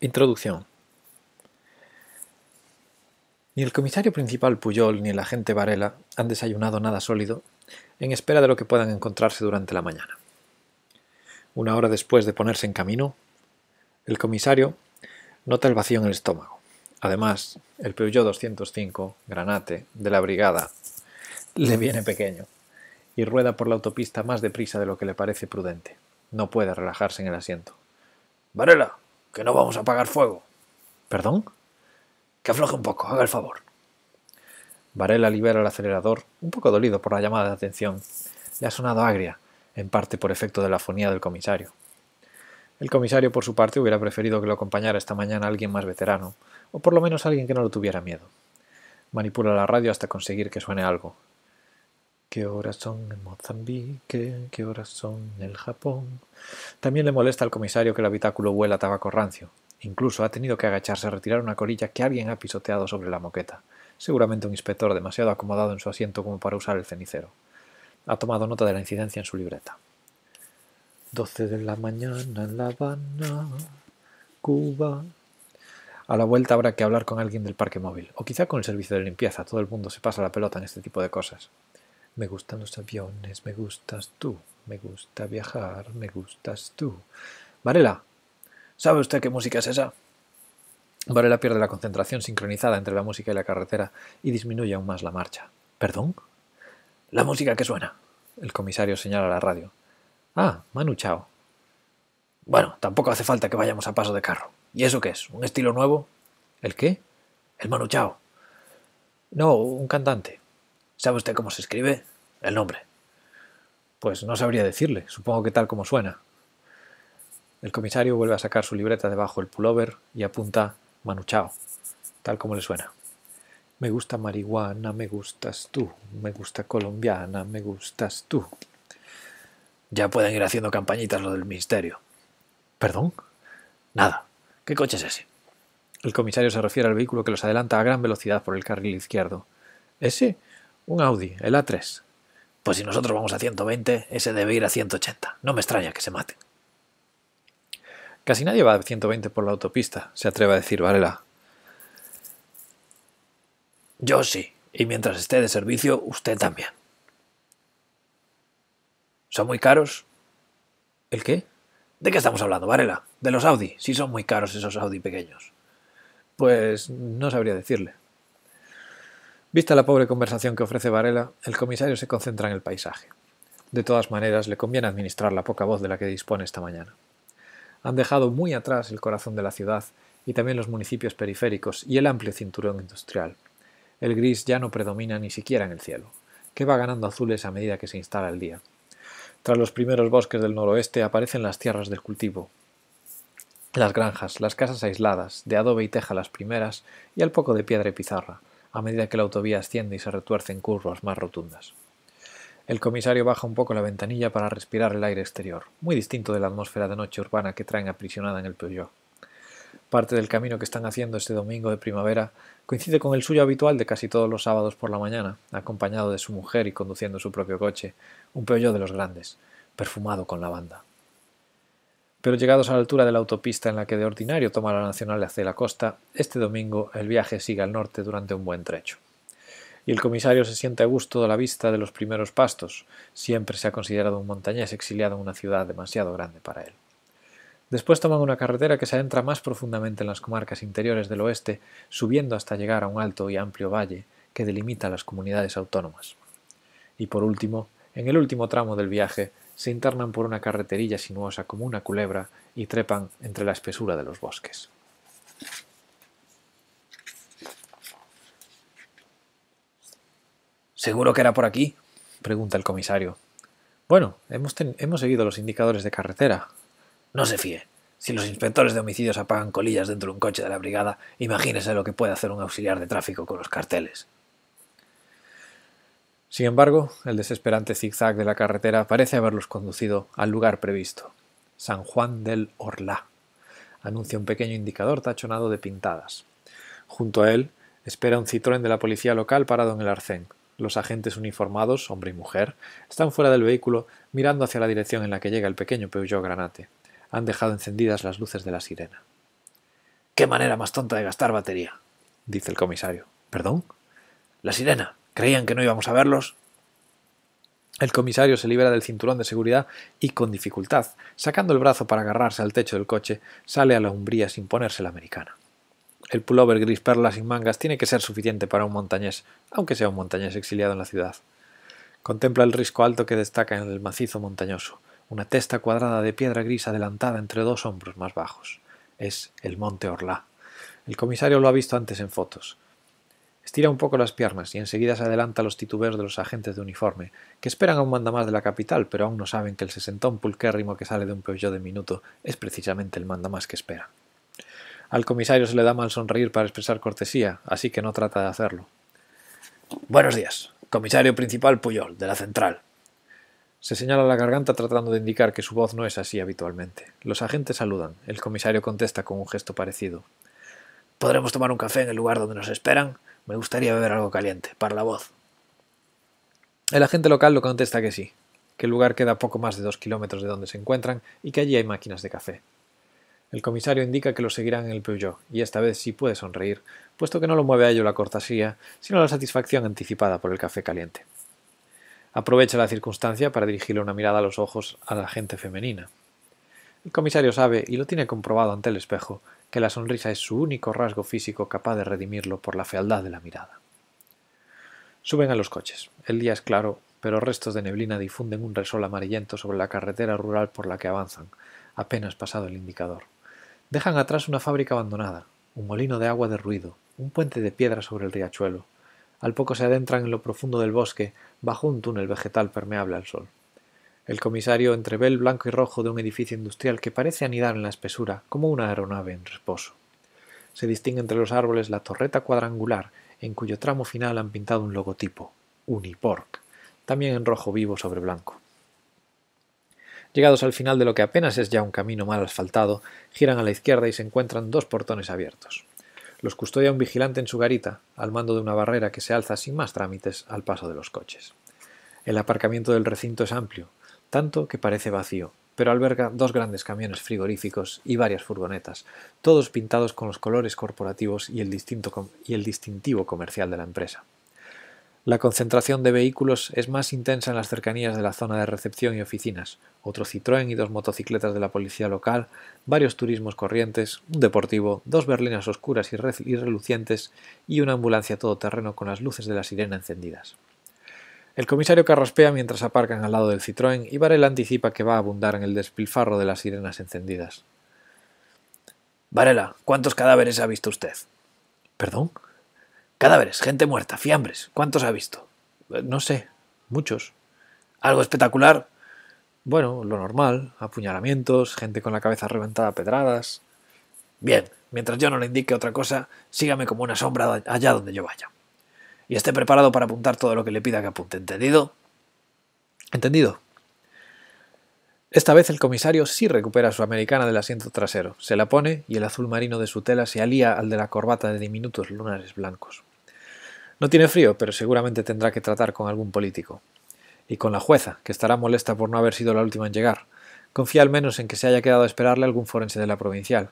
Introducción. Ni el comisario principal Puyol ni el agente Varela han desayunado nada sólido en espera de lo que puedan encontrarse durante la mañana. Una hora después de ponerse en camino, el comisario nota el vacío en el estómago. Además, el Peugeot 205 Granate de la Brigada le viene pequeño y rueda por la autopista más deprisa de lo que le parece prudente. No puede relajarse en el asiento. Varela, que no vamos a apagar fuego. ¿Perdón? Que afloje un poco, haga el favor. Varela libera el acelerador, un poco dolido por la llamada de atención. Le ha sonado agria, en parte por efecto de la afonía del comisario. El comisario, por su parte, hubiera preferido que lo acompañara esta mañana alguien más veterano, o por lo menos alguien que no lo tuviera miedo. Manipula la radio hasta conseguir que suene algo. ¿Qué horas son en Mozambique? ¿Qué horas son en el Japón? También le molesta al comisario que el habitáculo huela a tabaco rancio. Incluso ha tenido que agacharse a retirar una colilla que alguien ha pisoteado sobre la moqueta. Seguramente un inspector demasiado acomodado en su asiento como para usar el cenicero. Ha tomado nota de la incidencia en su libreta. 12 de la mañana en La Habana, Cuba, a la vuelta habrá que hablar con alguien del parque móvil, o quizá con el servicio de limpieza. Todo el mundo se pasa la pelota en este tipo de cosas. Me gustan los aviones, me gustas tú, me gusta viajar, me gustas tú. Varela, ¿sabe usted qué música es esa? Varela pierde la concentración sincronizada entre la música y la carretera y disminuye aún más la marcha. ¿Perdón? La música que suena. El comisario señala la radio. Ah, Manu Chao. Bueno, tampoco hace falta que vayamos a paso de carro. ¿Y eso qué es? ¿Un estilo nuevo? ¿El qué? El manuchao. No, un cantante. ¿Sabe usted cómo se escribe? El nombre. Pues no sabría decirle, supongo que tal como suena. El comisario vuelve a sacar su libreta debajo del pullover y apunta manuchao, tal como le suena. Me gusta marihuana, me gustas tú, me gusta colombiana, me gustas tú. Ya pueden ir haciendo campañitas lo del ministerio. ¿Perdón? Nada. ¿Qué coche es ese? El comisario se refiere al vehículo que los adelanta a gran velocidad por el carril izquierdo. ¿Ese? Un Audi, el A3. Pues si nosotros vamos a 120, ese debe ir a 180. No me extraña que se mate». Casi nadie va a 120 por la autopista, se atreve a decir Varela. Yo sí, y mientras esté de servicio, usted también. ¿Son muy caros? ¿El qué? ¿De qué estamos hablando, Varela? De los Audi. Si son muy caros esos Audi pequeños. Pues no sabría decirle. Vista la pobre conversación que ofrece Varela, el comisario se concentra en el paisaje. De todas maneras, le conviene administrar la poca voz de la que dispone esta mañana. Han dejado muy atrás el corazón de la ciudad y también los municipios periféricos y el amplio cinturón industrial. El gris ya no predomina ni siquiera en el cielo, que va ganando azules a medida que se instala el día. Tras los primeros bosques del noroeste aparecen las tierras del cultivo, las granjas, las casas aisladas, de adobe y teja las primeras, y al poco de piedra y pizarra, a medida que la autovía asciende y se retuerce en curvas más rotundas. El comisario baja un poco la ventanilla para respirar el aire exterior, muy distinto de la atmósfera de noche urbana que traen aprisionada en el Peugeot. Parte del camino que están haciendo este domingo de primavera coincide con el suyo habitual de casi todos los sábados por la mañana, acompañado de su mujer y conduciendo su propio coche, un peollo de los grandes, perfumado con lavanda. Pero llegados a la altura de la autopista en la que de ordinario toma la nacional hacia la costa, este domingo el viaje sigue al norte durante un buen trecho. Y el comisario se siente a gusto a la vista de los primeros pastos, siempre se ha considerado un montañés exiliado en una ciudad demasiado grande para él. Después toman una carretera que se adentra más profundamente en las comarcas interiores del oeste, subiendo hasta llegar a un alto y e amplio valle que delimita las comunidades autónomas. Y por último, en el último tramo del viaje, se internan por una carreterilla sinuosa como una culebra y trepan entre la espesura de los bosques. ¿Seguro que era por aquí? pregunta el comisario. Bueno, hemos, hemos seguido los indicadores de carretera, no se fíe. Si los inspectores de homicidios apagan colillas dentro de un coche de la brigada, imagínese lo que puede hacer un auxiliar de tráfico con los carteles. Sin embargo, el desesperante zigzag de la carretera parece haberlos conducido al lugar previsto, San Juan del Orlá. Anuncia un pequeño indicador tachonado de pintadas. Junto a él, espera un citrón de la policía local parado en el arcén. Los agentes uniformados, hombre y mujer, están fuera del vehículo mirando hacia la dirección en la que llega el pequeño Peugeot Granate han dejado encendidas las luces de la sirena. ¡Qué manera más tonta de gastar batería! dice el comisario. ¿Perdón? La sirena. ¿Creían que no íbamos a verlos? El comisario se libera del cinturón de seguridad y con dificultad, sacando el brazo para agarrarse al techo del coche, sale a la umbría sin ponerse la americana. El pullover gris perla sin mangas tiene que ser suficiente para un montañés, aunque sea un montañés exiliado en la ciudad. Contempla el risco alto que destaca en el macizo montañoso una testa cuadrada de piedra gris adelantada entre dos hombros más bajos. Es el monte Orlá. El comisario lo ha visto antes en fotos. Estira un poco las piernas y enseguida se adelanta a los titubeos de los agentes de uniforme, que esperan a un mandamás de la capital, pero aún no saben que el sesentón pulquérrimo que sale de un Peugeot de minuto es precisamente el mandamás que espera. Al comisario se le da mal sonreír para expresar cortesía, así que no trata de hacerlo. Buenos días, comisario principal Puyol, de la central, se señala la garganta tratando de indicar que su voz no es así habitualmente. Los agentes saludan. El comisario contesta con un gesto parecido. ¿Podremos tomar un café en el lugar donde nos esperan? Me gustaría beber algo caliente, para la voz. El agente local lo contesta que sí, que el lugar queda poco más de dos kilómetros de donde se encuentran y que allí hay máquinas de café. El comisario indica que lo seguirán en el Peugeot, y esta vez sí puede sonreír, puesto que no lo mueve a ello la cortesía, sino la satisfacción anticipada por el café caliente aprovecha la circunstancia para dirigirle una mirada a los ojos a la gente femenina. El comisario sabe, y lo tiene comprobado ante el espejo, que la sonrisa es su único rasgo físico capaz de redimirlo por la fealdad de la mirada. Suben a los coches. El día es claro, pero restos de neblina difunden un resol amarillento sobre la carretera rural por la que avanzan, apenas pasado el indicador. Dejan atrás una fábrica abandonada, un molino de agua de ruido, un puente de piedra sobre el riachuelo, al poco se adentran en lo profundo del bosque, bajo un túnel vegetal permeable al sol. El comisario entrevé el blanco y rojo de un edificio industrial que parece anidar en la espesura, como una aeronave en reposo. Se distingue entre los árboles la torreta cuadrangular, en cuyo tramo final han pintado un logotipo, Uniporc, también en rojo vivo sobre blanco. Llegados al final de lo que apenas es ya un camino mal asfaltado, giran a la izquierda y se encuentran dos portones abiertos los custodia un vigilante en su garita, al mando de una barrera que se alza sin más trámites al paso de los coches. El aparcamiento del recinto es amplio, tanto que parece vacío, pero alberga dos grandes camiones frigoríficos y varias furgonetas, todos pintados con los colores corporativos y el, y el distintivo comercial de la empresa. La concentración de vehículos es más intensa en las cercanías de la zona de recepción y oficinas. Otro Citroën y dos motocicletas de la policía local, varios turismos corrientes, un deportivo, dos berlinas oscuras y, relucientes y una ambulancia todoterreno con las luces de la sirena encendidas. El comisario carraspea mientras aparcan al lado del Citroën y Varela anticipa que va a abundar en el despilfarro de las sirenas encendidas. Varela, ¿cuántos cadáveres ha visto usted? ¿Perdón? Cadáveres, gente muerta, fiambres. ¿Cuántos ha visto? Eh, no sé, muchos. ¿Algo espectacular? Bueno, lo normal, apuñalamientos, gente con la cabeza reventada a pedradas. Bien, mientras yo no le indique otra cosa, sígame como una sombra allá donde yo vaya. Y esté preparado para apuntar todo lo que le pida que apunte, ¿entendido? ¿Entendido? Esta vez el comisario sí recupera su americana del asiento trasero, se la pone y el azul marino de su tela se alía al de la corbata de diminutos lunares blancos. No tiene frío, pero seguramente tendrá que tratar con algún político. Y con la jueza, que estará molesta por no haber sido la última en llegar. Confía al menos en que se haya quedado a esperarle algún forense de la provincial.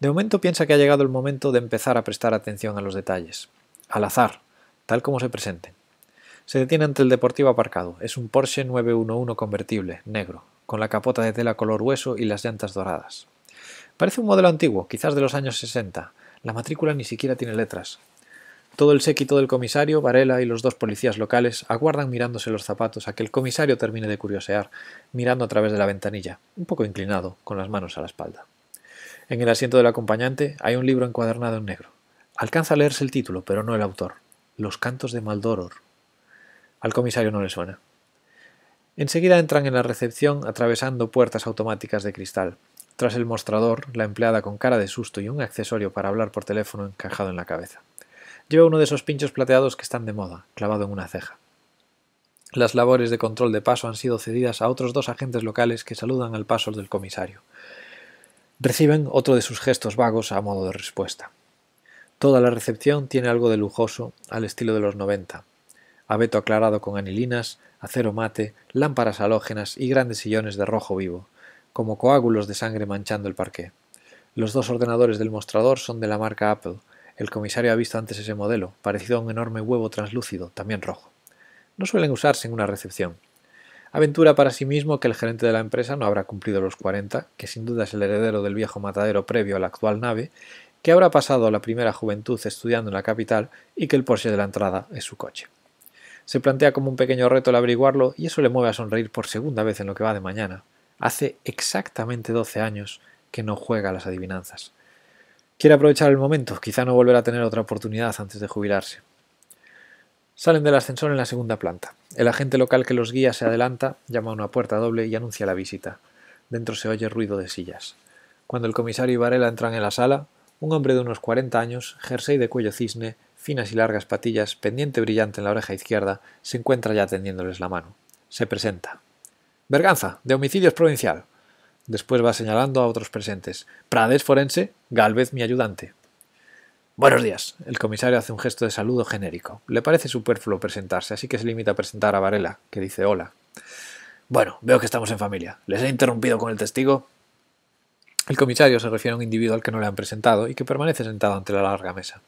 De momento piensa que ha llegado el momento de empezar a prestar atención a los detalles. Al azar, tal como se presenten. Se detiene ante el deportivo aparcado. Es un Porsche 911 convertible, negro, con la capota de tela color hueso y las llantas doradas. Parece un modelo antiguo, quizás de los años 60. La matrícula ni siquiera tiene letras. Todo el séquito del comisario, Varela y los dos policías locales aguardan mirándose los zapatos a que el comisario termine de curiosear, mirando a través de la ventanilla, un poco inclinado, con las manos a la espalda. En el asiento del acompañante hay un libro encuadernado en negro. Alcanza a leerse el título, pero no el autor. Los cantos de Maldoror. Al comisario no le suena. Enseguida entran en la recepción atravesando puertas automáticas de cristal. Tras el mostrador, la empleada con cara de susto y un accesorio para hablar por teléfono encajado en la cabeza lleva uno de esos pinchos plateados que están de moda, clavado en una ceja. Las labores de control de paso han sido cedidas a otros dos agentes locales que saludan al paso del comisario. Reciben otro de sus gestos vagos a modo de respuesta. Toda la recepción tiene algo de lujoso, al estilo de los 90. Abeto aclarado con anilinas, acero mate, lámparas halógenas y grandes sillones de rojo vivo, como coágulos de sangre manchando el parqué. Los dos ordenadores del mostrador son de la marca Apple, el comisario ha visto antes ese modelo, parecido a un enorme huevo translúcido, también rojo. No suelen usarse en una recepción. Aventura para sí mismo que el gerente de la empresa no habrá cumplido los 40, que sin duda es el heredero del viejo matadero previo a la actual nave, que habrá pasado la primera juventud estudiando en la capital y que el Porsche de la entrada es su coche. Se plantea como un pequeño reto el averiguarlo y eso le mueve a sonreír por segunda vez en lo que va de mañana. Hace exactamente 12 años que no juega a las adivinanzas. Quiere aprovechar el momento, quizá no volverá a tener otra oportunidad antes de jubilarse. Salen del ascensor en la segunda planta. El agente local que los guía se adelanta, llama a una puerta doble y anuncia la visita. Dentro se oye ruido de sillas. Cuando el comisario y Varela entran en la sala, un hombre de unos 40 años, jersey de cuello cisne, finas y largas patillas, pendiente brillante en la oreja izquierda, se encuentra ya tendiéndoles la mano. Se presenta. Berganza, de homicidios provincial. Después va señalando a otros presentes. Prades, forense, Galvez, mi ayudante. Buenos días. El comisario hace un gesto de saludo genérico. Le parece superfluo presentarse, así que se limita a presentar a Varela, que dice hola. Bueno, veo que estamos en familia. ¿Les he interrumpido con el testigo? El comisario se refiere a un individuo al que no le han presentado y que permanece sentado ante la larga mesa.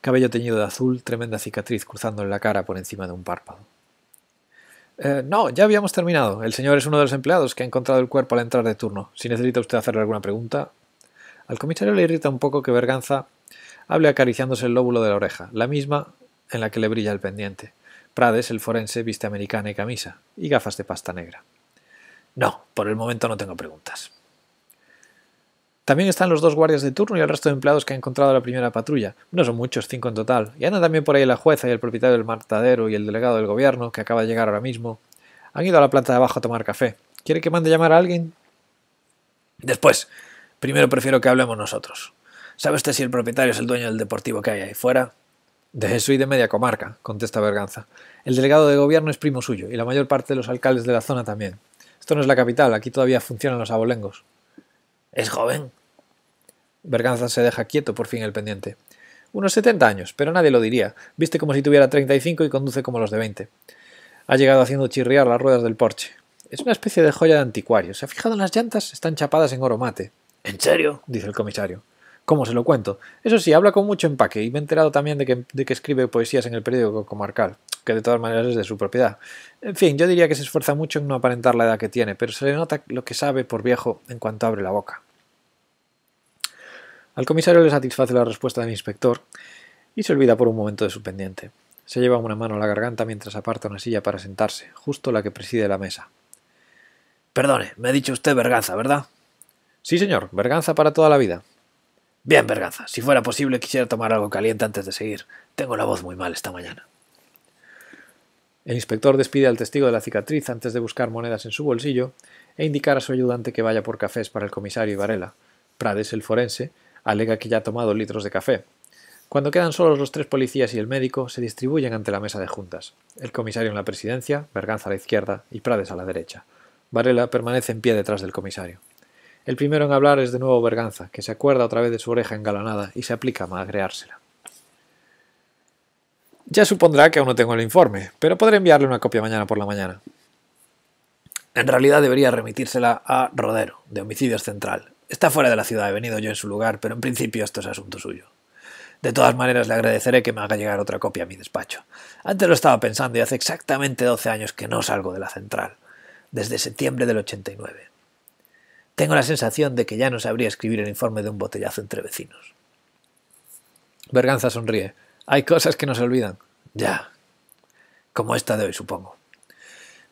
Cabello teñido de azul, tremenda cicatriz cruzando en la cara por encima de un párpado. Eh, no, ya habíamos terminado. El señor es uno de los empleados que ha encontrado el cuerpo al entrar de turno. Si necesita usted hacerle alguna pregunta. Al comisario le irrita un poco que Berganza hable acariciándose el lóbulo de la oreja, la misma en la que le brilla el pendiente. Prades, el forense, viste americana y camisa, y gafas de pasta negra. No, por el momento no tengo preguntas. También están los dos guardias de turno y el resto de empleados que ha encontrado la primera patrulla. No son muchos, cinco en total. Y andan también por ahí la jueza y el propietario del martadero y el delegado del gobierno, que acaba de llegar ahora mismo. Han ido a la planta de abajo a tomar café. ¿Quiere que mande llamar a alguien? Después, Primero prefiero que hablemos nosotros. ¿Sabe usted si el propietario es el dueño del deportivo que hay ahí fuera? De eso y de media comarca, contesta Berganza. El delegado de gobierno es primo suyo y la mayor parte de los alcaldes de la zona también. Esto no es la capital, aquí todavía funcionan los abolengos. ¿Es joven? Berganza se deja quieto por fin el pendiente. Unos setenta años, pero nadie lo diría. Viste como si tuviera treinta y cinco y conduce como los de veinte. Ha llegado haciendo chirriar las ruedas del porche. Es una especie de joya de anticuario. ¿Se ha fijado en las llantas? Están chapadas en oro mate. ¿En serio? dice el comisario. ¿Cómo se lo cuento? Eso sí, habla con mucho empaque y me he enterado también de que, escribe poesías en el periódico comarcal, que de todas maneras es de su propiedad. En fin, yo diría que se esfuerza mucho en no aparentar la edad que tiene, pero se le nota lo que sabe por viejo en cuanto abre la boca. Al comisario le satisface la respuesta del inspector y se olvida por un momento de su pendiente. Se lleva una mano a la garganta mientras aparta una silla para sentarse, justo la que preside la mesa. Perdone, me ha dicho usted verganza, ¿verdad? Sí, señor, Berganza para toda la vida. Bien, Berganza, si fuera posible quisiera tomar algo caliente antes de seguir. Tengo la voz muy mal esta mañana. El inspector despide al testigo de la cicatriz antes de buscar monedas en su bolsillo e indicar a su ayudante que vaya por cafés para el comisario y Varela. Prades, el forense, alega que ya ha tomado litros de café. Cuando quedan solos los tres policías y el médico, se distribuyen ante la mesa de juntas. El comisario en la presidencia, Berganza a la izquierda y Prades a la derecha. Varela permanece en pie detrás del comisario. El primero en hablar es de nuevo Berganza, que se acuerda otra vez de su oreja engalanada y se aplica a magreársela. Ya supondrá que aún no tengo el informe, pero podré enviarle una copia mañana por la mañana. En realidad debería remitírsela a Rodero, de Homicidios Central. Está fuera de la ciudad, he venido yo en su lugar, pero en principio esto es asunto suyo. De todas maneras, le agradeceré que me haga llegar otra copia a mi despacho. Antes lo estaba pensando y hace exactamente 12 años que no salgo de la central, desde septiembre del 89. Tengo la sensación de que ya no sabría escribir el informe de un botellazo entre vecinos. Berganza sonríe. Hay cosas que nos olvidan. Ya. Como esta de hoy, supongo.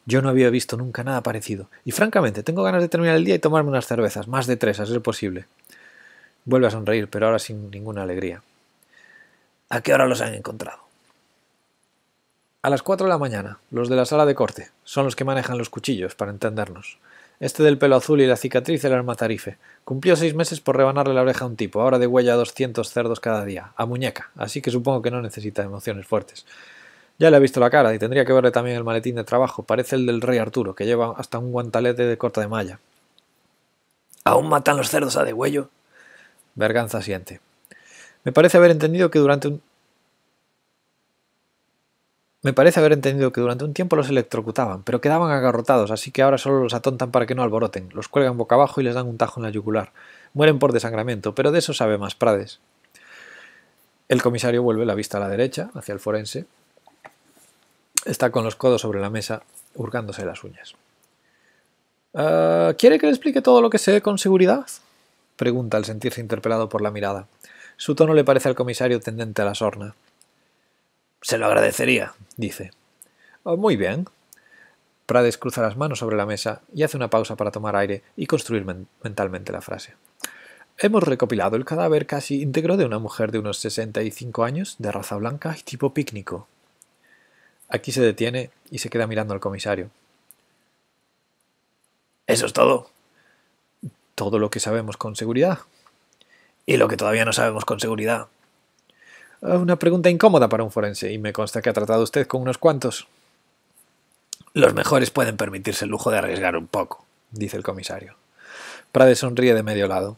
Yo no había visto nunca nada parecido. Y francamente, tengo ganas de terminar el día y tomarme unas cervezas, más de tres, a ser posible. Vuelve a sonreír, pero ahora sin ninguna alegría. ¿A qué hora los han encontrado? A las cuatro de la mañana, los de la sala de corte. Son los que manejan los cuchillos, para entendernos. Este del pelo azul y la cicatriz era el matarife. Cumplió seis meses por rebanarle la oreja a un tipo, ahora de huella a doscientos cerdos cada día, a muñeca, así que supongo que no necesita emociones fuertes. Ya le ha visto la cara y tendría que verle también el maletín de trabajo, parece el del rey Arturo, que lleva hasta un guantalete de corta de malla. ¿Aún matan los cerdos a degüello? Berganza siente. Me parece haber entendido que durante un me parece haber entendido que durante un tiempo los electrocutaban, pero quedaban agarrotados, así que ahora solo los atontan para que no alboroten, los cuelgan boca abajo y les dan un tajo en la yugular. Mueren por desangramiento, pero de eso sabe más Prades. El comisario vuelve la vista a la derecha, hacia el forense. Está con los codos sobre la mesa, hurgándose las uñas. Ah, ¿Quiere que le explique todo lo que sé con seguridad? pregunta al sentirse interpelado por la mirada. Su tono le parece al comisario tendente a la sorna. Se lo agradecería, dice. Oh, muy bien. Prades cruza las manos sobre la mesa y hace una pausa para tomar aire y construir mentalmente la frase. Hemos recopilado el cadáver casi íntegro de una mujer de unos 65 años, de raza blanca y tipo pícnico. Aquí se detiene y se queda mirando al comisario. ¿Eso es todo? Todo lo que sabemos con seguridad. Y lo que todavía no sabemos con seguridad. Ah, una pregunta incómoda para un forense, y me consta que ha tratado usted con unos cuantos. Los mejores pueden permitirse el lujo de arriesgar un poco, dice el comisario. Prade sonríe de medio lado.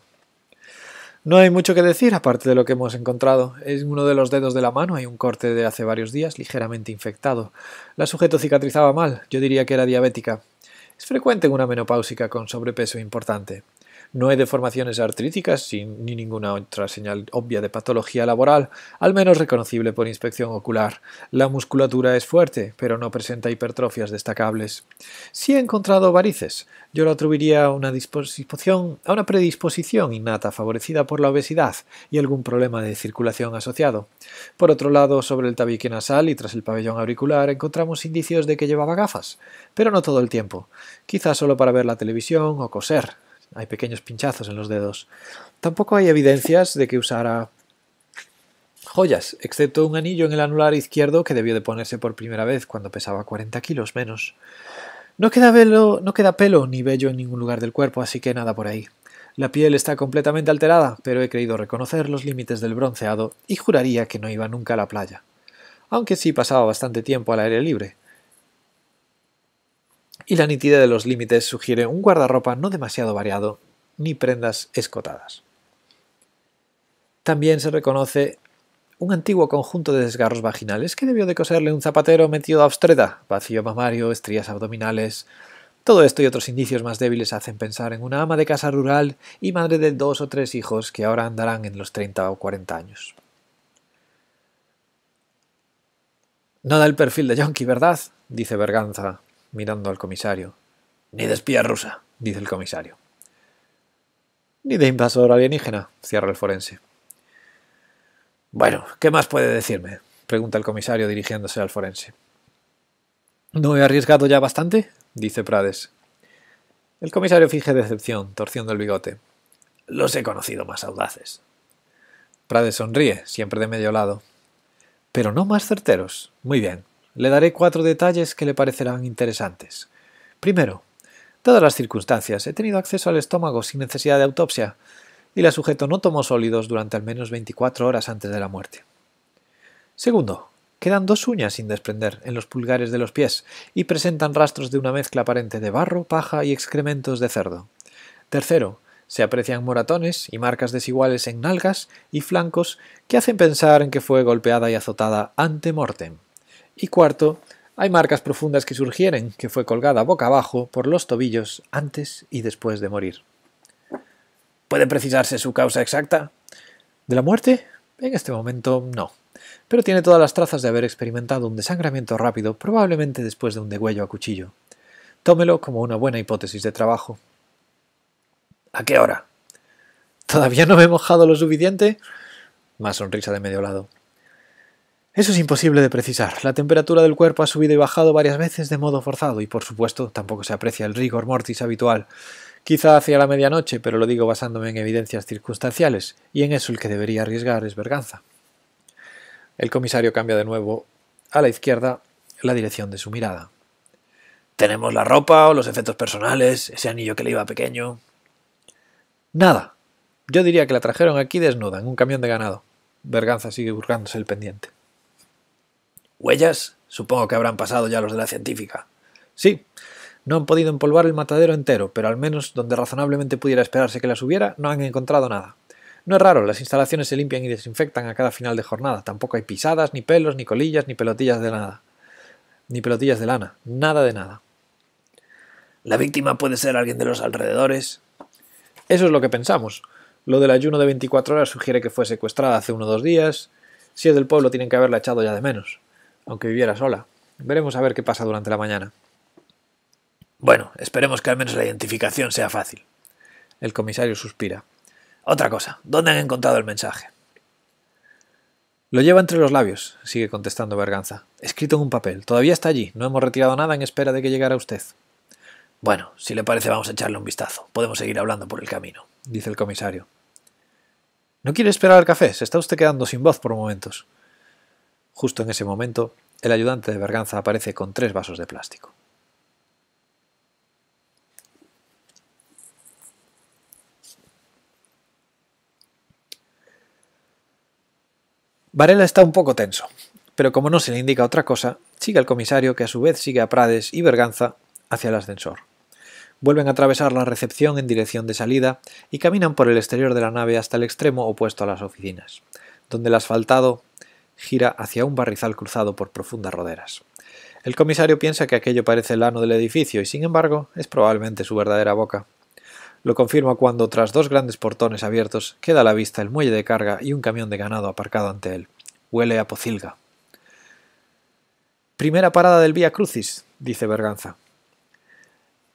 No hay mucho que decir aparte de lo que hemos encontrado. En uno de los dedos de la mano hay un corte de hace varios días ligeramente infectado. La sujeto cicatrizaba mal, yo diría que era diabética. Es frecuente en una menopáusica con sobrepeso importante. No hay deformaciones artríticas ni ninguna otra señal obvia de patología laboral, al menos reconocible por inspección ocular. La musculatura es fuerte, pero no presenta hipertrofias destacables. Si he encontrado varices. Yo lo atribuiría a una, disposición, a una predisposición innata favorecida por la obesidad y algún problema de circulación asociado. Por otro lado, sobre el tabique nasal y tras el pabellón auricular encontramos indicios de que llevaba gafas, pero no todo el tiempo, quizás solo para ver la televisión o coser, hay pequeños pinchazos en los dedos. Tampoco hay evidencias de que usara joyas, excepto un anillo en el anular izquierdo que debió de ponerse por primera vez cuando pesaba 40 kilos menos. No queda, pelo, no queda pelo ni vello en ningún lugar del cuerpo, así que nada por ahí. La piel está completamente alterada, pero he creído reconocer los límites del bronceado y juraría que no iba nunca a la playa. Aunque sí pasaba bastante tiempo al aire libre y la nitidez de los límites sugiere un guardarropa no demasiado variado ni prendas escotadas. También se reconoce un antiguo conjunto de desgarros vaginales que debió de coserle un zapatero metido a Ostreda, vacío mamario, estrías abdominales. Todo esto y otros indicios más débiles hacen pensar en una ama de casa rural y madre de dos o tres hijos que ahora andarán en los 30 o 40 años. No da el perfil de Yonki, ¿verdad? dice Berganza, mirando al comisario. Ni de espía rusa, dice el comisario. Ni de invasor alienígena, cierra el forense. Bueno, ¿qué más puede decirme? pregunta el comisario dirigiéndose al forense. ¿No he arriesgado ya bastante? dice Prades. El comisario finge decepción, torciendo el bigote. Los he conocido más audaces. Prades sonríe, siempre de medio lado. Pero no más certeros. Muy bien le daré cuatro detalles que le parecerán interesantes. Primero, todas las circunstancias, he tenido acceso al estómago sin necesidad de autopsia, y la sujeto no tomó sólidos durante al menos 24 horas antes de la muerte. Segundo, quedan dos uñas sin desprender en los pulgares de los pies y presentan rastros de una mezcla aparente de barro, paja y excrementos de cerdo. Tercero, se aprecian moratones y marcas desiguales en nalgas y flancos que hacen pensar en que fue golpeada y azotada ante mortem. Y cuarto, hay marcas profundas que surgieren, que fue colgada boca abajo por los tobillos antes y después de morir. ¿Puede precisarse su causa exacta? ¿De la muerte? En este momento no, pero tiene todas las trazas de haber experimentado un desangramiento rápido, probablemente después de un degüello a cuchillo. Tómelo como una buena hipótesis de trabajo. ¿A qué hora? ¿Todavía no me he mojado lo suficiente? Más sonrisa de medio lado. Eso es imposible de precisar. La temperatura del cuerpo ha subido y bajado varias veces de modo forzado y, por supuesto, tampoco se aprecia el rigor mortis habitual. Quizá hacia la medianoche, pero lo digo basándome en evidencias circunstanciales, y en eso el que debería arriesgar es Berganza. El comisario cambia de nuevo a la izquierda la dirección de su mirada. Tenemos la ropa o los efectos personales, ese anillo que le iba pequeño. Nada. Yo diría que la trajeron aquí desnuda, en un camión de ganado. Berganza sigue hurgándose el pendiente. ¿Huellas? Supongo que habrán pasado ya los de la científica. Sí. No han podido empolvar el matadero entero, pero al menos donde razonablemente pudiera esperarse que las hubiera, no han encontrado nada. No es raro, las instalaciones se limpian y desinfectan a cada final de jornada. Tampoco hay pisadas, ni pelos, ni colillas, ni pelotillas de nada. Ni pelotillas de lana. Nada de nada. ¿La víctima puede ser alguien de los alrededores? Eso es lo que pensamos. Lo del ayuno de 24 horas sugiere que fue secuestrada hace uno o dos días. Si es del pueblo, tienen que haberla echado ya de menos aunque viviera sola. Veremos a ver qué pasa durante la mañana. Bueno, esperemos que al menos la identificación sea fácil. El comisario suspira. Otra cosa, ¿dónde han encontrado el mensaje? Lo lleva entre los labios, sigue contestando Berganza. Escrito en un papel. Todavía está allí. No hemos retirado nada en espera de que llegara usted. Bueno, si le parece vamos a echarle un vistazo. Podemos seguir hablando por el camino, dice el comisario. ¿No quiere esperar al café? Se está usted quedando sin voz por momentos. Justo en ese momento, el ayudante de Berganza aparece con tres vasos de plástico. Varela está un poco tenso, pero como no se le indica otra cosa, sigue al comisario que a su vez sigue a Prades y Berganza hacia el ascensor. Vuelven a atravesar la recepción en dirección de salida y caminan por el exterior de la nave hasta el extremo opuesto a las oficinas, donde el asfaltado gira hacia un barrizal cruzado por profundas roderas. El comisario piensa que aquello parece el ano del edificio y sin embargo es probablemente su verdadera boca. Lo confirma cuando, tras dos grandes portones abiertos, queda a la vista el muelle de carga y un camión de ganado aparcado ante él. Huele a pocilga. Primera parada del Vía Crucis, dice Berganza.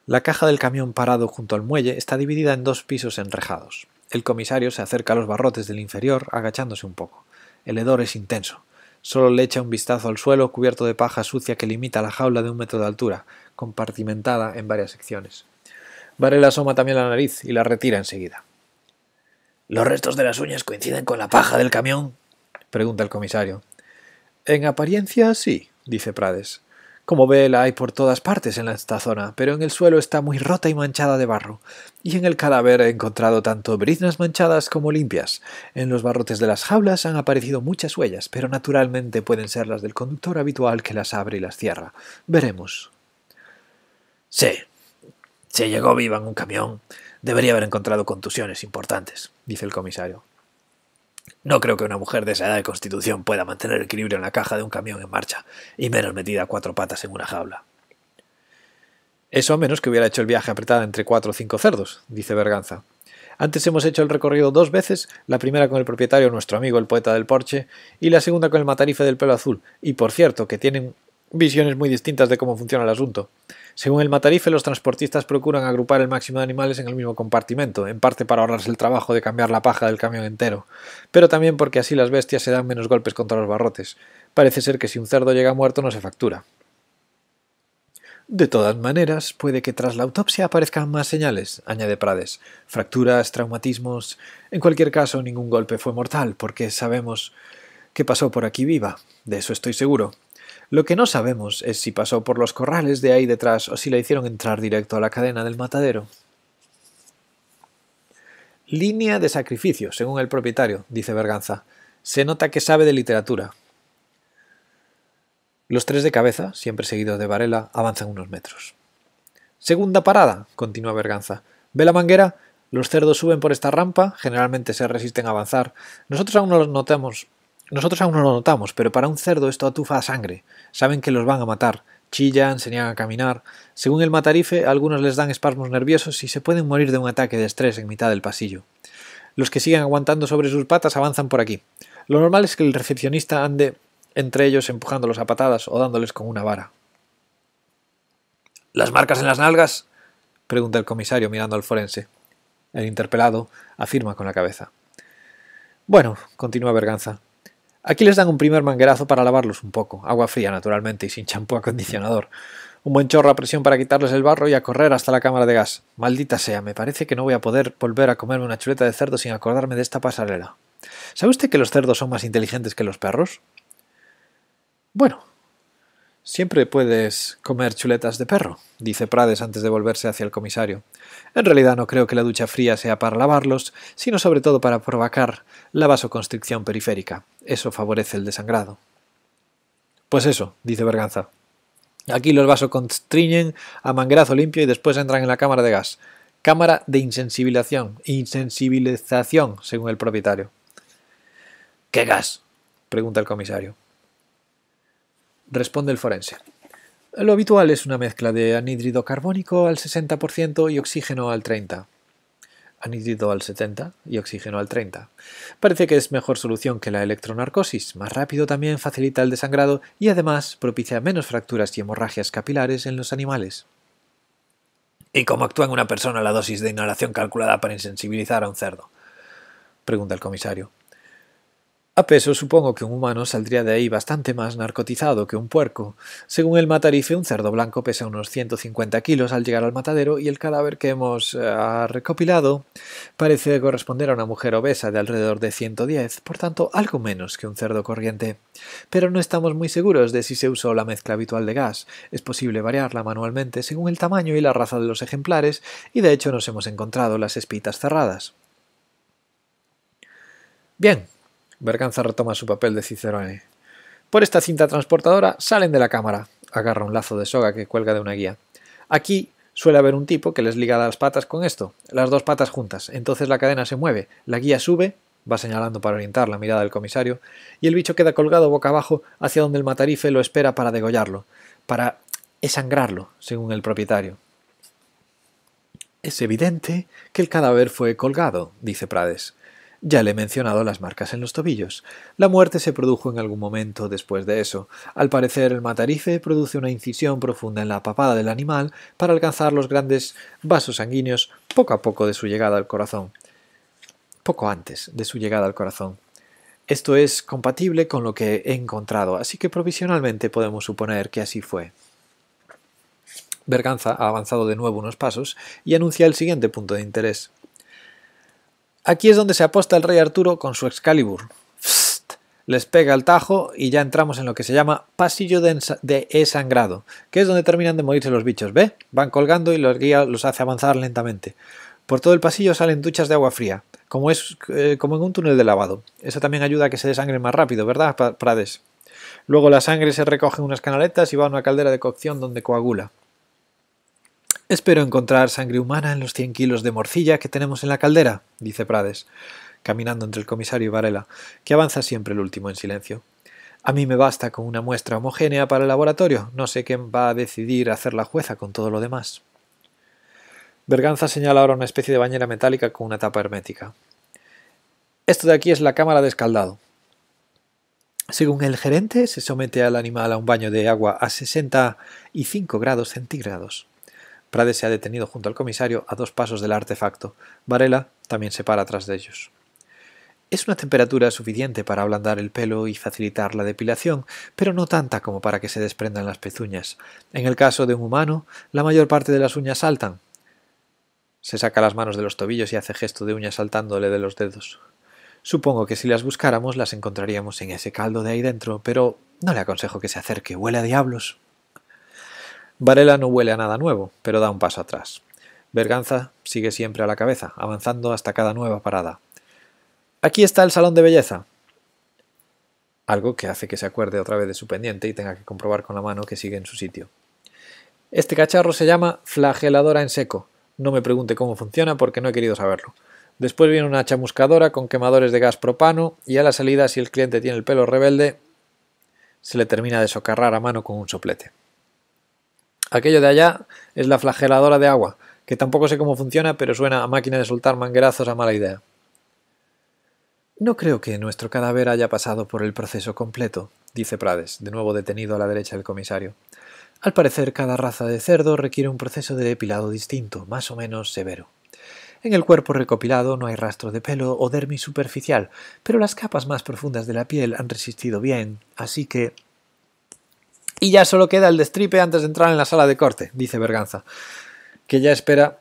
La caja del camión parado junto al muelle está dividida en dos pisos enrejados. El comisario se acerca a los barrotes del inferior, agachándose un poco. El hedor es intenso. Solo le echa un vistazo al suelo cubierto de paja sucia que limita la jaula de un metro de altura, compartimentada en varias secciones. Varel asoma también la nariz y la retira enseguida. ¿Los restos de las uñas coinciden con la paja del camión? pregunta el comisario. En apariencia sí, dice Prades. Como ve, la hay por todas partes en esta zona, pero en el suelo está muy rota y manchada de barro, y en el cadáver he encontrado tanto briznas manchadas como limpias. En los barrotes de las jaulas han aparecido muchas huellas, pero naturalmente pueden ser las del conductor habitual que las abre y las cierra. Veremos. Sí. Se llegó viva en un camión. Debería haber encontrado contusiones importantes, dice el comisario. No creo que una mujer de esa edad de constitución pueda mantener el equilibrio en la caja de un camión en marcha, y menos metida a cuatro patas en una jaula. Eso a menos que hubiera hecho el viaje apretada entre cuatro o cinco cerdos, dice Berganza. Antes hemos hecho el recorrido dos veces, la primera con el propietario, nuestro amigo el poeta del Porche, y la segunda con el matarife del pelo azul, y por cierto, que tienen visiones muy distintas de cómo funciona el asunto. Según el matarife, los transportistas procuran agrupar el máximo de animales en el mismo compartimento, en parte para ahorrarse el trabajo de cambiar la paja del camión entero, pero también porque así las bestias se dan menos golpes contra los barrotes. Parece ser que si un cerdo llega muerto no se factura. De todas maneras, puede que tras la autopsia aparezcan más señales, añade Prades. Fracturas, traumatismos. En cualquier caso, ningún golpe fue mortal, porque sabemos que pasó por aquí viva. De eso estoy seguro. Lo que no sabemos es si pasó por los corrales de ahí detrás o si la hicieron entrar directo a la cadena del matadero. Línea de sacrificio, según el propietario, dice Berganza. Se nota que sabe de literatura. Los tres de cabeza, siempre seguidos de Varela, avanzan unos metros. Segunda parada, continúa Berganza. ¿Ve la manguera? Los cerdos suben por esta rampa, generalmente se resisten a avanzar. Nosotros aún no los notamos, nosotros aún no lo notamos, pero para un cerdo esto atufa a sangre. Saben que los van a matar. Chillan, se niegan a caminar. Según el matarife, algunos les dan espasmos nerviosos y se pueden morir de un ataque de estrés en mitad del pasillo. Los que siguen aguantando sobre sus patas avanzan por aquí. Lo normal es que el recepcionista ande entre ellos empujándolos a patadas o dándoles con una vara. ¿Las marcas en las nalgas? pregunta el comisario mirando al forense. El interpelado afirma con la cabeza. Bueno, continúa Berganza, Aquí les dan un primer manguerazo para lavarlos un poco, agua fría naturalmente y sin champú acondicionador. Un buen chorro a presión para quitarles el barro y a correr hasta la cámara de gas. Maldita sea, me parece que no voy a poder volver a comerme una chuleta de cerdo sin acordarme de esta pasarela. ¿Sabe usted que los cerdos son más inteligentes que los perros? Bueno, Siempre puedes comer chuletas de perro, dice Prades antes de volverse hacia el comisario. En realidad no creo que la ducha fría sea para lavarlos, sino sobre todo para provocar la vasoconstricción periférica. Eso favorece el desangrado. Pues eso, dice Berganza. Aquí los vasoconstriñen a manguerazo limpio y después entran en la cámara de gas. Cámara de insensibilización, insensibilización, según el propietario. ¿Qué gas? pregunta el comisario. Responde el forense. Lo habitual es una mezcla de anhídrido carbónico al 60% y oxígeno al 30%. Anhídrido al 70% y oxígeno al 30%. Parece que es mejor solución que la electronarcosis, más rápido también facilita el desangrado y además propicia menos fracturas y hemorragias capilares en los animales. ¿Y cómo actúa en una persona la dosis de inhalación calculada para insensibilizar a un cerdo? Pregunta el comisario. A peso supongo que un humano saldría de ahí bastante más narcotizado que un puerco. Según el matarife, un cerdo blanco pesa unos 150 kilos al llegar al matadero y el cadáver que hemos eh, recopilado parece corresponder a una mujer obesa de alrededor de 110, por tanto algo menos que un cerdo corriente. Pero no estamos muy seguros de si se usó la mezcla habitual de gas. Es posible variarla manualmente según el tamaño y la raza de los ejemplares y de hecho nos hemos encontrado las espitas cerradas. Bien, Berganza retoma su papel de Cicerone. Por esta cinta transportadora salen de la cámara. Agarra un lazo de soga que cuelga de una guía. Aquí suele haber un tipo que les liga las patas con esto, las dos patas juntas. Entonces la cadena se mueve, la guía sube, va señalando para orientar la mirada del comisario, y el bicho queda colgado boca abajo hacia donde el matarife lo espera para degollarlo, para esangrarlo, según el propietario. Es evidente que el cadáver fue colgado, dice Prades. Ya le he mencionado las marcas en los tobillos. La muerte se produjo en algún momento después de eso. Al parecer, el matarife produce una incisión profunda en la papada del animal para alcanzar los grandes vasos sanguíneos poco a poco de su llegada al corazón. Poco antes de su llegada al corazón. Esto es compatible con lo que he encontrado, así que provisionalmente podemos suponer que así fue. Berganza ha avanzado de nuevo unos pasos y anuncia el siguiente punto de interés. Aquí es donde se aposta el rey Arturo con su Excalibur. les pega el tajo y ya entramos en lo que se llama pasillo de, de que es donde terminan de morirse los bichos, ¿ve? Van colgando y los guía los hace avanzar lentamente. Por todo el pasillo salen duchas de agua fría, como, es, eh, como en un túnel de lavado. Eso también ayuda a que se desangre más rápido, ¿verdad, Prades? Luego la sangre se recoge en unas canaletas y va a una caldera de cocción donde coagula. Espero encontrar sangre humana en los 100 kilos de morcilla que tenemos en la caldera, dice Prades, caminando entre el comisario y Varela, que avanza siempre el último en silencio. A mí me basta con una muestra homogénea para el laboratorio, no sé quién va a decidir hacer la jueza con todo lo demás. Berganza señala ahora una especie de bañera metálica con una tapa hermética. Esto de aquí es la cámara de escaldado. Según el gerente, se somete al animal a un baño de agua a y cinco grados centígrados se ha detenido junto al comisario a dos pasos del artefacto. Varela también se para tras de ellos. Es una temperatura suficiente para ablandar el pelo y facilitar la depilación, pero no tanta como para que se desprendan las pezuñas. En el caso de un humano, la mayor parte de las uñas saltan. Se saca las manos de los tobillos y hace gesto de uñas saltándole de los dedos. Supongo que si las buscáramos las encontraríamos en ese caldo de ahí dentro, pero no le aconsejo que se acerque, huele a diablos. Varela no huele a nada nuevo, pero da un paso atrás. Berganza sigue siempre a la cabeza, avanzando hasta cada nueva parada. Aquí está el salón de belleza. Algo que hace que se acuerde otra vez de su pendiente y tenga que comprobar con la mano que sigue en su sitio. Este cacharro se llama flageladora en seco. No me pregunte cómo funciona porque no he querido saberlo. Después viene una chamuscadora con quemadores de gas propano y a la salida, si el cliente tiene el pelo rebelde, se le termina de socarrar a mano con un soplete. Aquello de allá es la flageladora de agua, que tampoco sé cómo funciona, pero suena a máquina de soltar manguerazos a mala idea. No creo que nuestro cadáver haya pasado por el proceso completo, dice Prades, de nuevo detenido a la derecha del comisario. Al parecer, cada raza de cerdo requiere un proceso de depilado distinto, más o menos severo. En el cuerpo recopilado no hay rastro de pelo o dermis superficial, pero las capas más profundas de la piel han resistido bien, así que y ya solo queda el destripe antes de entrar en la sala de corte, dice Berganza, que ya espera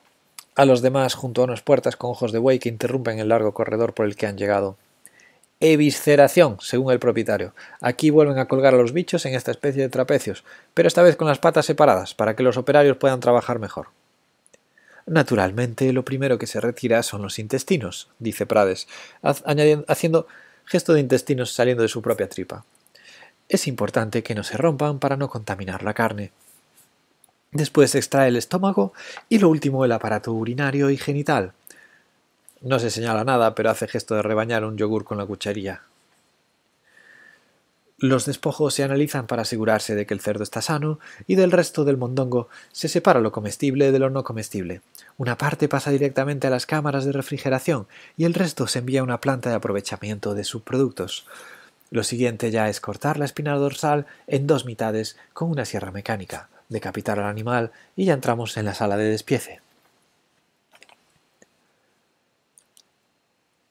a los demás junto a unas puertas con ojos de buey que interrumpen el largo corredor por el que han llegado. Evisceración, según el propietario. Aquí vuelven a colgar a los bichos en esta especie de trapecios, pero esta vez con las patas separadas, para que los operarios puedan trabajar mejor. Naturalmente, lo primero que se retira son los intestinos, dice Prades, haciendo gesto de intestinos saliendo de su propia tripa. Es importante que no se rompan para no contaminar la carne. Después se extrae el estómago y lo último el aparato urinario y genital. No se señala nada, pero hace gesto de rebañar un yogur con la cucharilla. Los despojos se analizan para asegurarse de que el cerdo está sano y del resto del mondongo se separa lo comestible de lo no comestible. Una parte pasa directamente a las cámaras de refrigeración y el resto se envía a una planta de aprovechamiento de subproductos. Lo siguiente ya es cortar la espina dorsal en dos mitades con una sierra mecánica, decapitar al animal y ya entramos en la sala de despiece.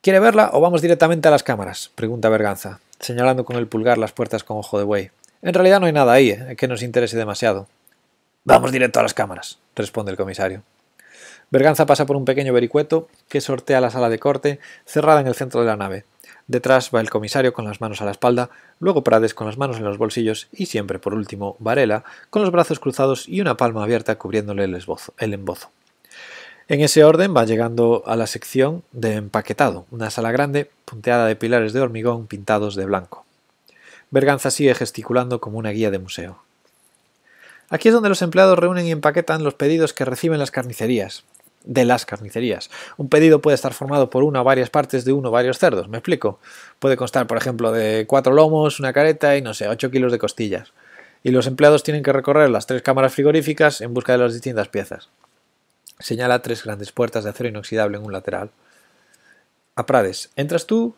¿Quiere verla o vamos directamente a las cámaras? pregunta Berganza, señalando con el pulgar las puertas con ojo de buey. En realidad no hay nada ahí eh, que nos interese demasiado. Vamos directo a las cámaras, responde el comisario. Berganza pasa por un pequeño vericueto que sortea la sala de corte, cerrada en el centro de la nave, Detrás va el comisario con las manos a la espalda, luego Prades con las manos en los bolsillos y siempre por último Varela con los brazos cruzados y una palma abierta cubriéndole el, el embozo. En ese orden va llegando a la sección de empaquetado, una sala grande punteada de pilares de hormigón pintados de blanco. Berganza sigue gesticulando como una guía de museo. Aquí es donde los empleados reúnen y empaquetan los pedidos que reciben las carnicerías, de las carnicerías. Un pedido puede estar formado por una o varias partes de uno o varios cerdos, ¿me explico? Puede constar, por ejemplo, de cuatro lomos, una careta y, no sé, ocho kilos de costillas. Y los empleados tienen que recorrer las tres cámaras frigoríficas en busca de las distintas piezas. Señala tres grandes puertas de acero inoxidable en un lateral. A Prades, ¿entras tú?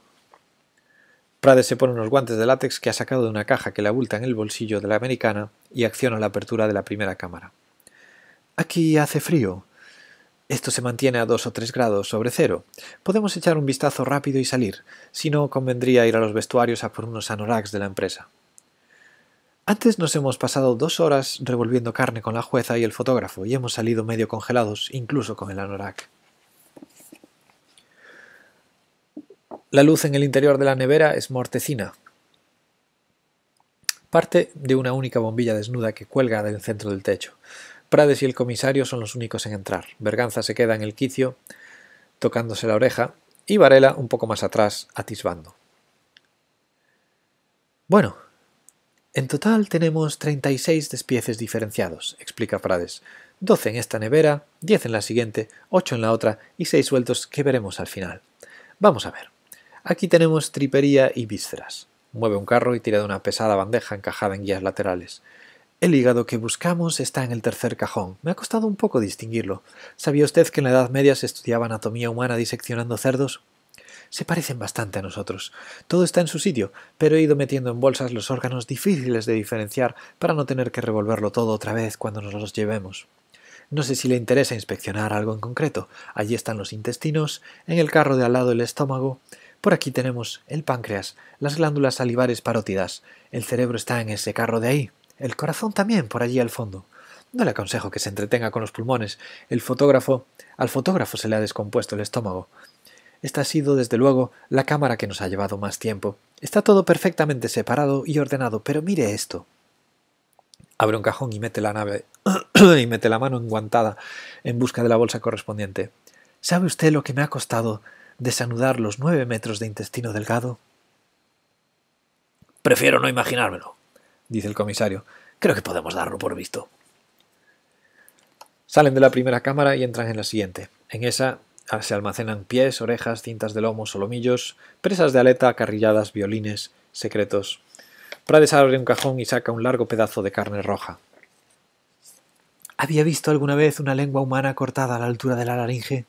Prades se pone unos guantes de látex que ha sacado de una caja que le abulta en el bolsillo de la americana y acciona la apertura de la primera cámara. Aquí hace frío, esto se mantiene a 2 o 3 grados sobre cero. Podemos echar un vistazo rápido y salir, si no convendría ir a los vestuarios a por unos anoraks de la empresa. Antes nos hemos pasado dos horas revolviendo carne con la jueza y el fotógrafo y hemos salido medio congelados, incluso con el anorak. La luz en el interior de la nevera es mortecina. Parte de una única bombilla desnuda que cuelga del centro del techo. Prades y el comisario son los únicos en entrar. Berganza se queda en el quicio, tocándose la oreja, y Varela un poco más atrás, atisbando. Bueno, en total tenemos 36 despieces diferenciados, explica Prades. «Doce en esta nevera, diez en la siguiente, ocho en la otra y seis sueltos que veremos al final. Vamos a ver. Aquí tenemos tripería y vísceras. Mueve un carro y tira de una pesada bandeja encajada en guías laterales. El hígado que buscamos está en el tercer cajón. Me ha costado un poco distinguirlo. ¿Sabía usted que en la Edad Media se estudiaba anatomía humana diseccionando cerdos? Se parecen bastante a nosotros. Todo está en su sitio, pero he ido metiendo en bolsas los órganos difíciles de diferenciar para no tener que revolverlo todo otra vez cuando nos los llevemos. No sé si le interesa inspeccionar algo en concreto. Allí están los intestinos, en el carro de al lado el estómago, por aquí tenemos el páncreas, las glándulas salivares parótidas. El cerebro está en ese carro de ahí. El corazón también por allí al fondo. No le aconsejo que se entretenga con los pulmones. El fotógrafo, al fotógrafo se le ha descompuesto el estómago. Esta ha sido, desde luego, la cámara que nos ha llevado más tiempo. Está todo perfectamente separado y ordenado, pero mire esto. Abre un cajón y mete la nave y mete la mano enguantada en busca de la bolsa correspondiente. ¿Sabe usted lo que me ha costado desanudar los nueve metros de intestino delgado? Prefiero no imaginármelo dice el comisario. Creo que podemos darlo por visto. Salen de la primera cámara y entran en la siguiente. En esa se almacenan pies, orejas, cintas de lomo, solomillos, presas de aleta, acarrilladas, violines, secretos. Prades abre un cajón y saca un largo pedazo de carne roja. ¿Había visto alguna vez una lengua humana cortada a la altura de la laringe?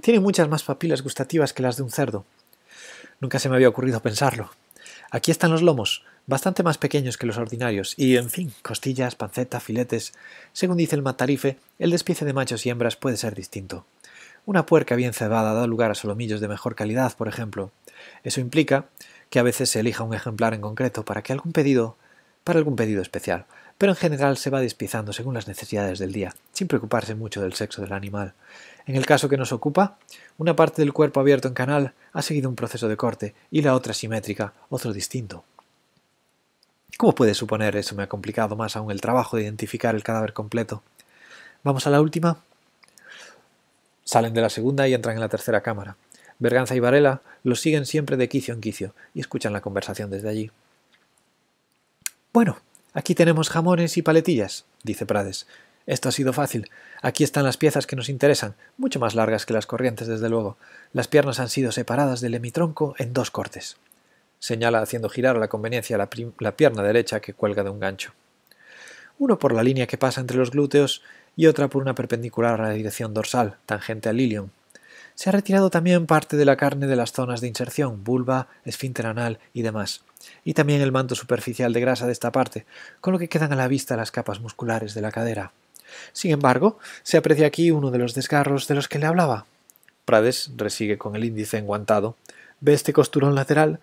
Tiene muchas más papilas gustativas que las de un cerdo. Nunca se me había ocurrido pensarlo. Aquí están los lomos, bastante más pequeños que los ordinarios, y, en fin, costillas, panceta, filetes. Según dice el matarife, el despiece de machos y hembras puede ser distinto. Una puerca bien cebada da lugar a solomillos de mejor calidad, por ejemplo. Eso implica que a veces se elija un ejemplar en concreto para que algún pedido para algún pedido especial, pero en general se va despizando según las necesidades del día, sin preocuparse mucho del sexo del animal. En el caso que nos ocupa, una parte del cuerpo abierto en canal ha seguido un proceso de corte y la otra simétrica, otro distinto. ¿Cómo puede suponer, eso me ha complicado más aún el trabajo de identificar el cadáver completo. Vamos a la última. Salen de la segunda y entran en la tercera cámara. Berganza y Varela los siguen siempre de quicio en quicio y escuchan la conversación desde allí. Bueno, aquí tenemos jamones y paletillas, dice Prades. Esto ha sido fácil. Aquí están las piezas que nos interesan, mucho más largas que las corrientes, desde luego. Las piernas han sido separadas del hemitronco en dos cortes. Señala haciendo girar a la conveniencia la, pierna derecha que cuelga de un gancho. Uno por la línea que pasa entre los glúteos y otra por una perpendicular a la dirección dorsal, tangente al ilion. Se ha retirado también parte de la carne de las zonas de inserción, vulva, esfínter anal y demás, y también el manto superficial de grasa de esta parte, con lo que quedan a la vista las capas musculares de la cadera. Sin embargo, se aprecia aquí uno de los desgarros de los que le hablaba. Prades resigue con el índice enguantado. Ve este costurón lateral,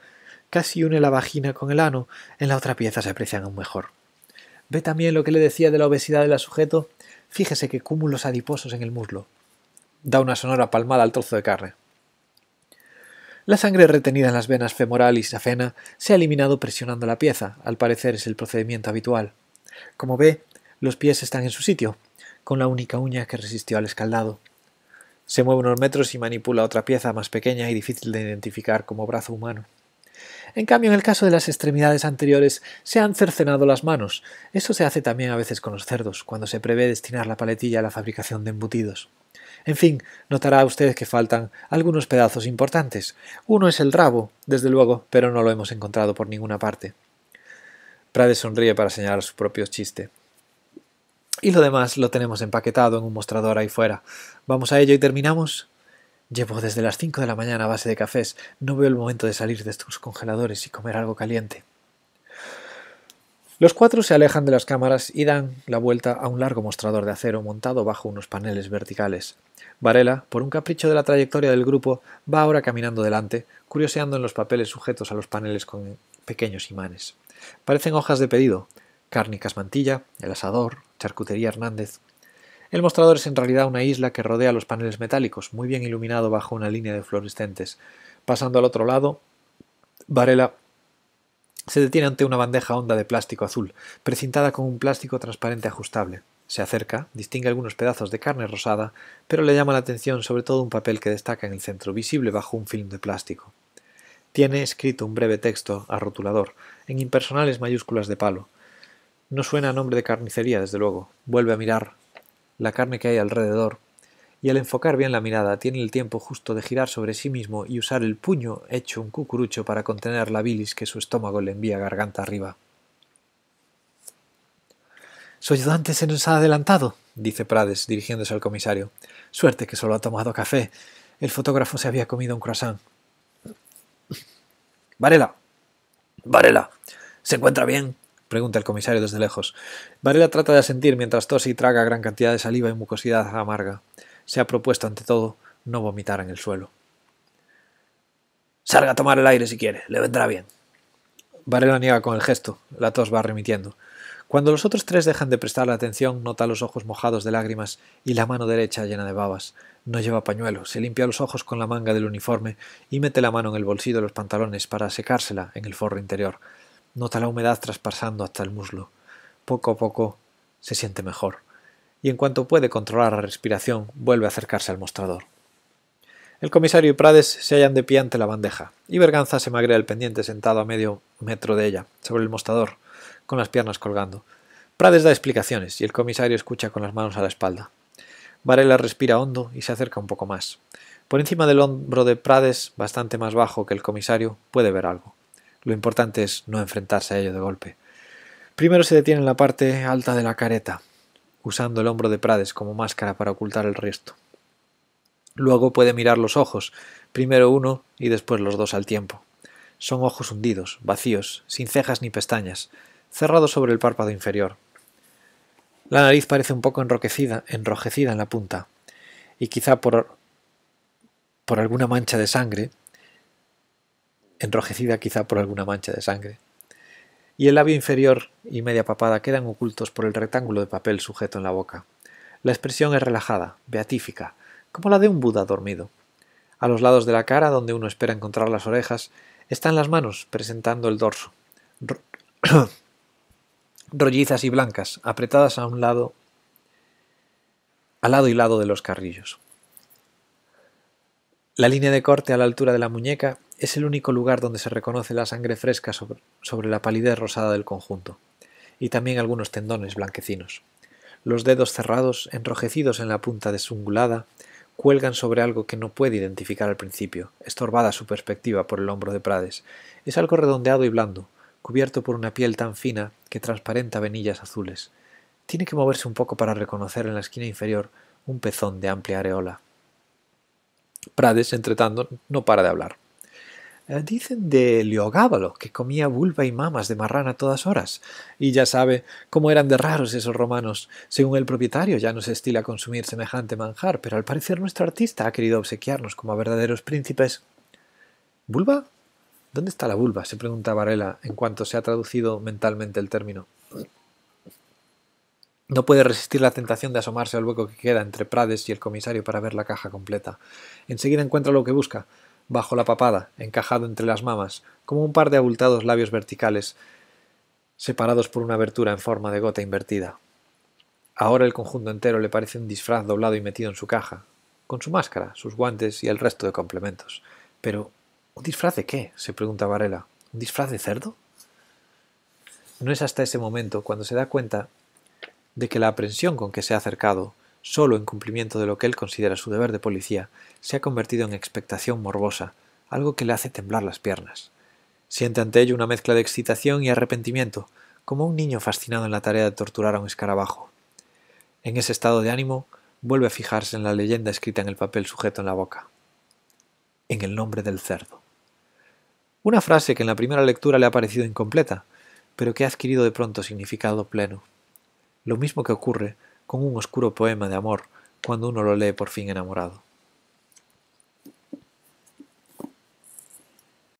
casi une la vagina con el ano, en la otra pieza se aprecian aún mejor. Ve también lo que le decía de la obesidad del sujeto, fíjese que cúmulos adiposos en el muslo. Da una sonora palmada al trozo de carne. La sangre retenida en las venas femoral y safena se ha eliminado presionando la pieza, al parecer es el procedimiento habitual. Como ve, los pies están en su sitio, con la única uña que resistió al escaldado. Se mueve unos metros y manipula otra pieza más pequeña y difícil de identificar como brazo humano. En cambio, en el caso de las extremidades anteriores, se han cercenado las manos. Eso se hace también a veces con los cerdos, cuando se prevé destinar la paletilla a la fabricación de embutidos. En fin, notará usted que faltan algunos pedazos importantes. Uno es el rabo, desde luego, pero no lo hemos encontrado por ninguna parte. Prades sonríe para señalar su propio chiste. Y lo demás lo tenemos empaquetado en un mostrador ahí fuera. Vamos a ello y terminamos. Llevo desde las 5 de la mañana a base de cafés. No veo el momento de salir de estos congeladores y comer algo caliente. Los cuatro se alejan de las cámaras y dan la vuelta a un largo mostrador de acero montado bajo unos paneles verticales. Varela, por un capricho de la trayectoria del grupo, va ahora caminando delante, curioseando en los papeles sujetos a los paneles con pequeños imanes. Parecen hojas de pedido, cárnicas mantilla, el asador, Charcutería Hernández. El mostrador es en realidad una isla que rodea los paneles metálicos, muy bien iluminado bajo una línea de fluorescentes. Pasando al otro lado, Varela se detiene ante una bandeja honda de plástico azul, precintada con un plástico transparente ajustable. Se acerca, distingue algunos pedazos de carne rosada, pero le llama la atención sobre todo un papel que destaca en el centro, visible bajo un film de plástico. Tiene escrito un breve texto a rotulador, en impersonales mayúsculas de palo. No suena a nombre de carnicería, desde luego. Vuelve a mirar la carne que hay alrededor. Y al enfocar bien la mirada, tiene el tiempo justo de girar sobre sí mismo y usar el puño hecho un cucurucho para contener la bilis que su estómago le envía garganta arriba. Su ayudante se nos ha adelantado, dice Prades, dirigiéndose al comisario. Suerte que solo ha tomado café. El fotógrafo se había comido un croissant. Varela. Varela. ¿Se encuentra bien? Pregunta el comisario desde lejos. Varela trata de asentir mientras tose y traga gran cantidad de saliva y mucosidad amarga. Se ha propuesto, ante todo, no vomitar en el suelo. Salga a tomar el aire si quiere, le vendrá bien. Varela niega con el gesto, la tos va remitiendo. Cuando los otros tres dejan de prestar la atención, nota los ojos mojados de lágrimas y la mano derecha llena de babas. No lleva pañuelo, se limpia los ojos con la manga del uniforme y mete la mano en el bolsillo de los pantalones para secársela en el forro interior. Nota la humedad traspasando hasta el muslo. Poco a poco se siente mejor. Y en cuanto puede controlar la respiración, vuelve a acercarse al mostrador. El comisario y Prades se hallan de pie ante la bandeja, y Berganza se magrea el pendiente sentado a medio metro de ella, sobre el mostrador, con las piernas colgando. Prades da explicaciones, y el comisario escucha con las manos a la espalda. Varela respira hondo y se acerca un poco más. Por encima del hombro de Prades, bastante más bajo que el comisario, puede ver algo. Lo importante es no enfrentarse a ello de golpe. Primero se detiene en la parte alta de la careta, usando el hombro de Prades como máscara para ocultar el resto. Luego puede mirar los ojos, primero uno y después los dos al tiempo. Son ojos hundidos, vacíos, sin cejas ni pestañas, cerrados sobre el párpado inferior. La nariz parece un poco enroquecida, enrojecida en la punta, y quizá por, por alguna mancha de sangre enrojecida quizá por alguna mancha de sangre. Y el labio inferior y media papada quedan ocultos por el rectángulo de papel sujeto en la boca. La expresión es relajada, beatífica, como la de un Buda dormido. A los lados de la cara, donde uno espera encontrar las orejas, están las manos presentando el dorso, rollizas y blancas, apretadas a un lado, al lado y lado de los carrillos. La línea de corte a la altura de la muñeca es el único lugar donde se reconoce la sangre fresca sobre, la palidez rosada del conjunto, y también algunos tendones blanquecinos. Los dedos cerrados, enrojecidos en la punta desungulada, cuelgan sobre algo que no puede identificar al principio, estorbada su perspectiva por el hombro de Prades. Es algo redondeado y blando, cubierto por una piel tan fina que transparenta venillas azules. Tiene que moverse un poco para reconocer en la esquina inferior un pezón de amplia areola. Prades, entre tanto, no para de hablar. Eh, dicen de Leogábalo, que comía vulva y mamas de marrana a todas horas. Y ya sabe cómo eran de raros esos romanos. Según el propietario, ya no se estila consumir semejante manjar, pero al parecer nuestro artista ha querido obsequiarnos como a verdaderos príncipes. ¿Vulva? ¿Dónde está la vulva? se pregunta Varela en cuanto se ha traducido mentalmente el término. No puede resistir la tentación de asomarse al hueco que queda entre Prades y el comisario para ver la caja completa. Enseguida encuentra lo que busca, bajo la papada, encajado entre las mamas, como un par de abultados labios verticales, separados por una abertura en forma de gota invertida. Ahora el conjunto entero le parece un disfraz doblado y metido en su caja, con su máscara, sus guantes y el resto de complementos. Pero, ¿un disfraz de qué? se pregunta Varela. ¿Un disfraz de cerdo? No es hasta ese momento cuando se da cuenta de que la aprensión con que se ha acercado, solo en cumplimiento de lo que él considera su deber de policía, se ha convertido en expectación morbosa, algo que le hace temblar las piernas. Siente ante ello una mezcla de excitación y arrepentimiento, como un niño fascinado en la tarea de torturar a un escarabajo. En ese estado de ánimo, vuelve a fijarse en la leyenda escrita en el papel sujeto en la boca. En el nombre del cerdo. Una frase que en la primera lectura le ha parecido incompleta, pero que ha adquirido de pronto significado pleno lo mismo que ocurre con un oscuro poema de amor cuando uno lo lee por fin enamorado.